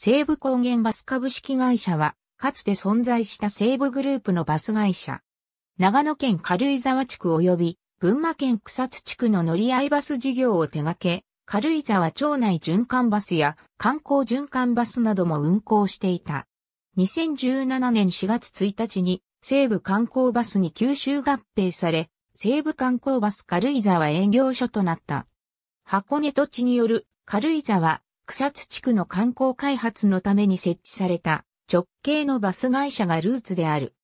西武高原バス株式会社は、かつて存在した西武グループのバス会社。長野県軽井沢地区及び群馬県草津地区の乗り合いバス事業を手掛け、軽井沢町内循環バスや観光循環バスなども運行していた。2017年4月1日に西武観光バスに吸収合併され、西武観光バス軽井沢営業所となった。箱根土地による軽井沢草津地区の観光開発のために設置された直系のバス会社がルーツである。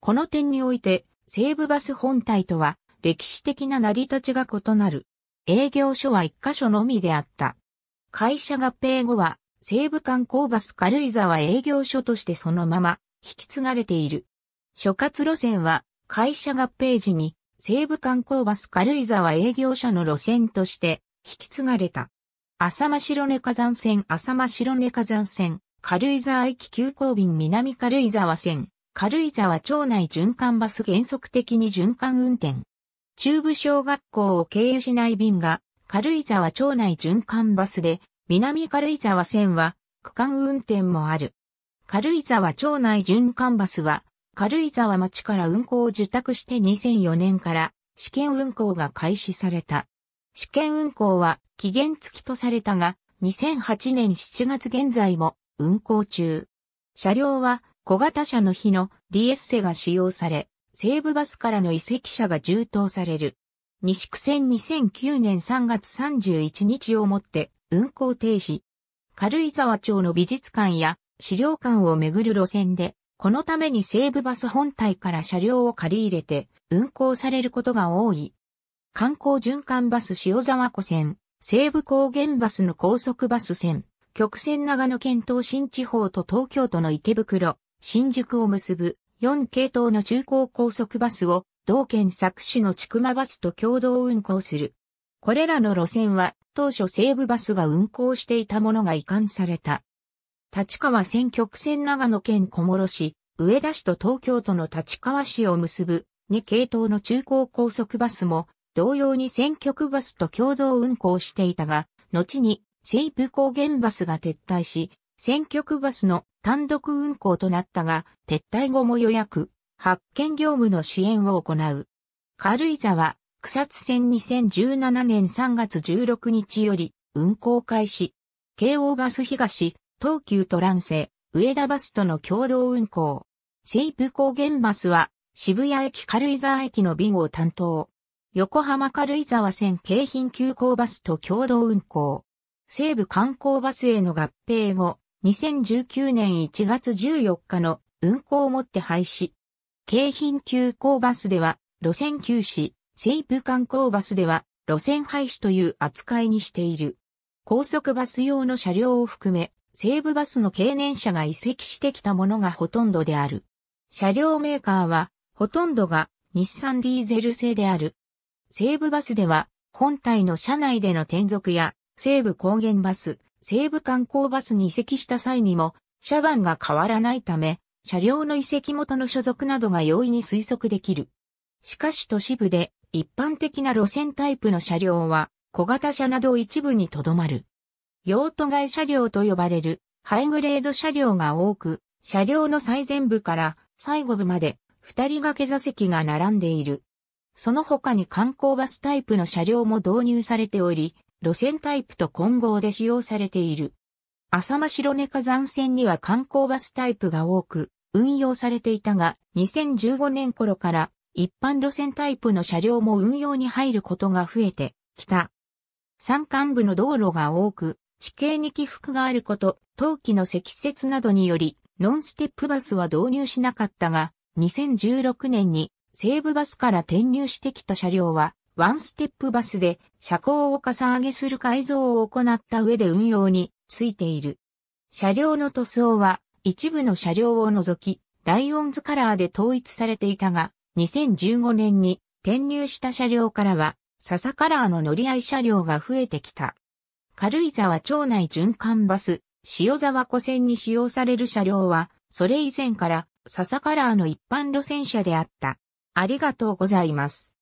この点において、西武バス本体とは歴史的な成り立ちが異なる。営業所は一箇所のみであった。会社合併後は、西武観光バス軽井沢営業所としてそのまま引き継がれている。諸葛路線は会社合併時に西武観光バス軽井沢営業所の路線として引き継がれた。浅間白根火山線浅間白根火山線、軽井沢駅急行便南軽井沢線、軽井沢町内循環バス原則的に循環運転。中部小学校を経由しない便が、軽井沢町内循環バスで、南軽井沢線は、区間運転もある。軽井沢町内循環バスは、軽井沢町から運行を受託して2004年から試験運行が開始された。試験運行は期限付きとされたが、2008年7月現在も運行中。車両は小型車の日の DS ッセが使用され、西武バスからの移籍車が充当される。西区線2009年3月31日をもって運行停止。軽井沢町の美術館や資料館をめぐる路線で、このために西武バス本体から車両を借り入れて運行されることが多い。観光循環バス塩沢湖線、西部高原バスの高速バス線、曲線長野県東新地方と東京都の池袋、新宿を結ぶ4系統の中高高速バスを同県佐久市の千曲バスと共同運行する。これらの路線は当初西部バスが運行していたものが移管された。立川線曲線長野県小諸市、上田市と東京都の立川市を結ぶ2系統の中高高速バスも同様に選挙区バスと共同運行していたが、後に西部高原バスが撤退し、選挙区バスの単独運行となったが、撤退後も予約、発見業務の支援を行う。軽井沢、草津線2017年3月16日より運行開始。京王バス東、東急トランセ、上田バスとの共同運行。西部高原バスは渋谷駅軽井沢駅の便を担当。横浜軽井沢線京浜急行バスと共同運行。西武観光バスへの合併後、2019年1月14日の運行をもって廃止。京浜急行バスでは路線休止、西武観光バスでは路線廃止という扱いにしている。高速バス用の車両を含め、西武バスの経年車が移籍してきたものがほとんどである。車両メーカーは、ほとんどが日産ディーゼル製である。西武バスでは、本体の車内での転属や、西武高原バス、西武観光バスに移籍した際にも、車番が変わらないため、車両の移籍元の所属などが容易に推測できる。しかし都市部で、一般的な路線タイプの車両は、小型車など一部にとどまる。用途外車両と呼ばれる、ハイグレード車両が多く、車両の最前部から最後部まで、二人掛け座席が並んでいる。その他に観光バスタイプの車両も導入されており、路線タイプと混合で使用されている。浅間白根火山線には観光バスタイプが多く運用されていたが、2015年頃から一般路線タイプの車両も運用に入ることが増えてきた。山間部の道路が多く、地形に起伏があること、冬季の積雪などにより、ノンステップバスは導入しなかったが、2016年に西武バスから転入してきた車両は、ワンステップバスで車高をかさ上げする改造を行った上で運用についている。車両の塗装は一部の車両を除き、ライオンズカラーで統一されていたが、2015年に転入した車両からは、笹カラーの乗り合い車両が増えてきた。軽井沢町内循環バス、塩沢湖線に使用される車両は、それ以前から笹カラーの一般路線車であった。ありがとうございます。